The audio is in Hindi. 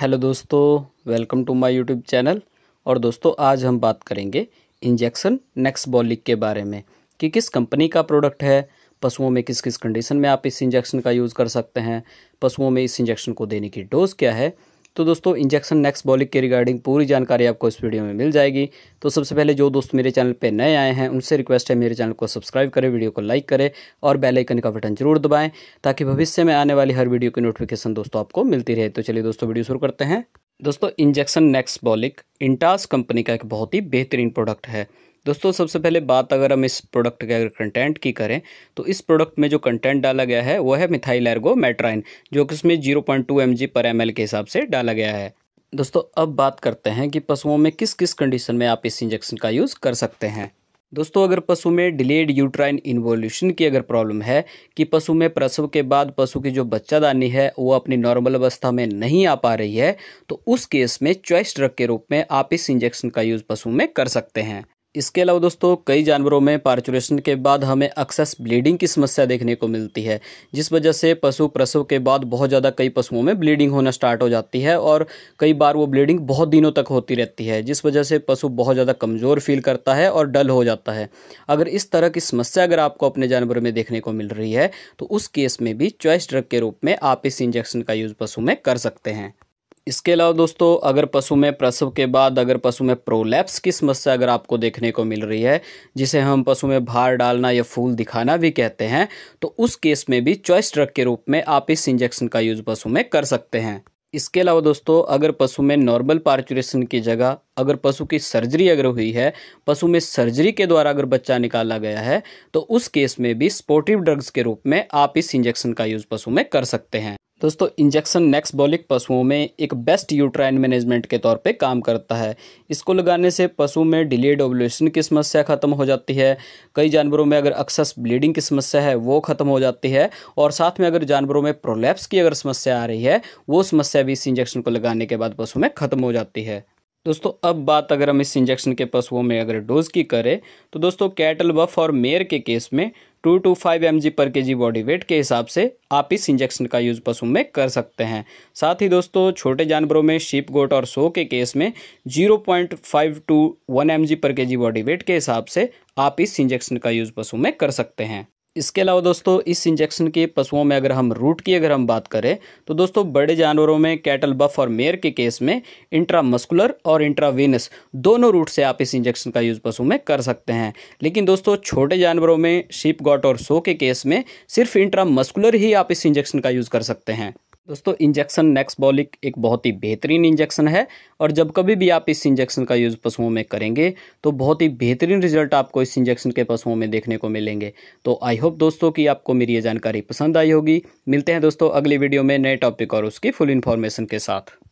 हेलो दोस्तों welcome to my YouTube channel और दोस्तों आज हम बात करेंगे इंजेक्शन नेक्सबॉलिक बॉलिक के बारे में कि किस कंपनी का प्रोडक्ट है पशुओं में किस किस कंडीशन में आप इस इंजेक्शन का यूज़ कर सकते हैं पशुओं में इस इंजेक्शन को देने की डोज़ क्या है तो दोस्तों इंजेक्शन नेक्स्ट बॉलिक के रिगार्डिंग पूरी जानकारी आपको इस वीडियो में मिल जाएगी तो सबसे पहले जो दोस्त मेरे चैनल पर नए आए हैं उनसे रिक्वेस्ट है मेरे चैनल को सब्सक्राइब करें वीडियो को लाइक करें और बेल आइकन का बटन जरूर दबाएं ताकि भविष्य में आने वाली हर वीडियो की नोटिफिकेशन दोस्तों आपको मिलती रहे तो चलिए दोस्तों वीडियो शुरू करते हैं दोस्तों इंजेक्शन नेक्स्ट बॉलिक इंटास कंपनी का एक बहुत ही बेहतरीन प्रोडक्ट है दोस्तों सबसे पहले बात अगर हम इस प्रोडक्ट के अगर कंटेंट की करें तो इस प्रोडक्ट में जो कंटेंट डाला गया है वो है मिथाइल एर्गो मेट्राइन जो कि इसमें zero point two M G per M L के हिसाब से डाला गया है दोस्तों अब बात करते हैं कि पशुओं में किस किस कंडीशन में आप इस इंजेक्शन का यूज़ कर सकते हैं दोस्तों अगर पशु में डिलेड यूट्राइन इन्वोल्यूशन की अगर प्रॉब्लम है कि पशु में प्रसव के बाद पशु की जो बच्चादानी है वो अपनी नॉर्मल अवस्था में नहीं आ पा रही है तो उस केस में चॉइस ड्रग के रूप में आप इस इंजेक्शन का यूज़ पशु में कर सकते हैं इसके अलावा दोस्तों कई जानवरों में पार्चुरेशन के बाद हमें अक्सर ब्लीडिंग की समस्या देखने को मिलती है जिस वजह से पशु प्रसव के बाद बहुत ज़्यादा कई पशुओं में ब्लीडिंग होना स्टार्ट हो जाती है और कई बार वो ब्लीडिंग बहुत दिनों तक होती रहती है जिस वजह से पशु बहुत ज़्यादा कमज़ोर फील करता है और डल हो जाता है अगर इस तरह की समस्या अगर आपको अपने जानवर में देखने को मिल रही है तो उस केस में भी चॉइस ड्रग के रूप में आप इस इंजेक्शन का यूज़ पशु में कर सकते हैं इसके अलावा दोस्तों अगर पशु में प्रसव के बाद अगर पशु में प्रोलैप्स की समस्या अगर आपको देखने को मिल रही है जिसे हम पशु में भार डालना या फूल दिखाना भी कहते हैं तो उस केस में भी चॉइस ड्रग के रूप में आप इस इंजेक्शन का यूज़ पशु में कर सकते हैं इसके अलावा दोस्तों अगर पशु में नॉर्मल पार्चुरेशन की जगह अगर पशु की सर्जरी अगर हुई है पशु में सर्जरी के द्वारा अगर बच्चा निकाला गया है तो उस केस में भी स्पोर्टिव ड्रग्स के रूप में आप इस इंजेक्शन का यूज़ पशु में कर सकते हैं दोस्तों इंजेक्शन नेक्सबोलिक पशुओं में एक बेस्ट यूट्राइन मैनेजमेंट के तौर पे काम करता है इसको लगाने से पशु में डिलेड ओवुलेशन की समस्या ख़त्म हो जाती है कई जानवरों में अगर अक्सस ब्लीडिंग की समस्या है वो ख़त्म हो जाती है और साथ में अगर जानवरों में प्रोलैप्स की अगर समस्या आ रही है वो समस्या भी इस इंजेक्शन को लगाने के बाद पशु में ख़त्म हो जाती है दोस्तों अब बात अगर हम इस इंजेक्शन के पशुओं में अगर डोज की करें तो दोस्तों कैटल बफ और मेयर के केस में to to five M per K ji body weight के हिसाब से आप इस इंजेक्शन का यूज़ पशु में कर सकते हैं साथ ही दोस्तों छोटे जानवरों में शीप गोट और सो के केस में zero point five two one M per K जी बॉडी वेट के हिसाब से आप इस इंजेक्शन का यूज़ पशु में कर सकते हैं इसके अलावा दोस्तों इस इंजेक्शन के पशुओं में अगर हम रूट की अगर हम बात करें तो दोस्तों बड़े जानवरों में कैटल बफ और मेयर के केस में इंट्रामस्कुलर और इंट्रावीनस दोनों रूट से आप इस इंजेक्शन का यूज़ पशु में कर सकते हैं लेकिन दोस्तों छोटे जानवरों में शीप गॉट और सो के केस में सिर्फ इंट्रामस्कुलर ही आप इस इंजेक्शन का यूज़ कर सकते हैं दोस्तों इंजेक्शन नेक्सबॉलिक एक बहुत ही बेहतरीन इंजेक्शन है और जब कभी भी आप इस इंजेक्शन का यूज़ पशुओं में करेंगे तो बहुत ही बेहतरीन रिजल्ट आपको इस इंजेक्शन के पशुओं में देखने को मिलेंगे तो आई होप दोस्तों कि आपको मेरी ये जानकारी पसंद आई होगी मिलते हैं दोस्तों अगली वीडियो में नए टॉपिक और उसकी फुल इन्फॉर्मेशन के साथ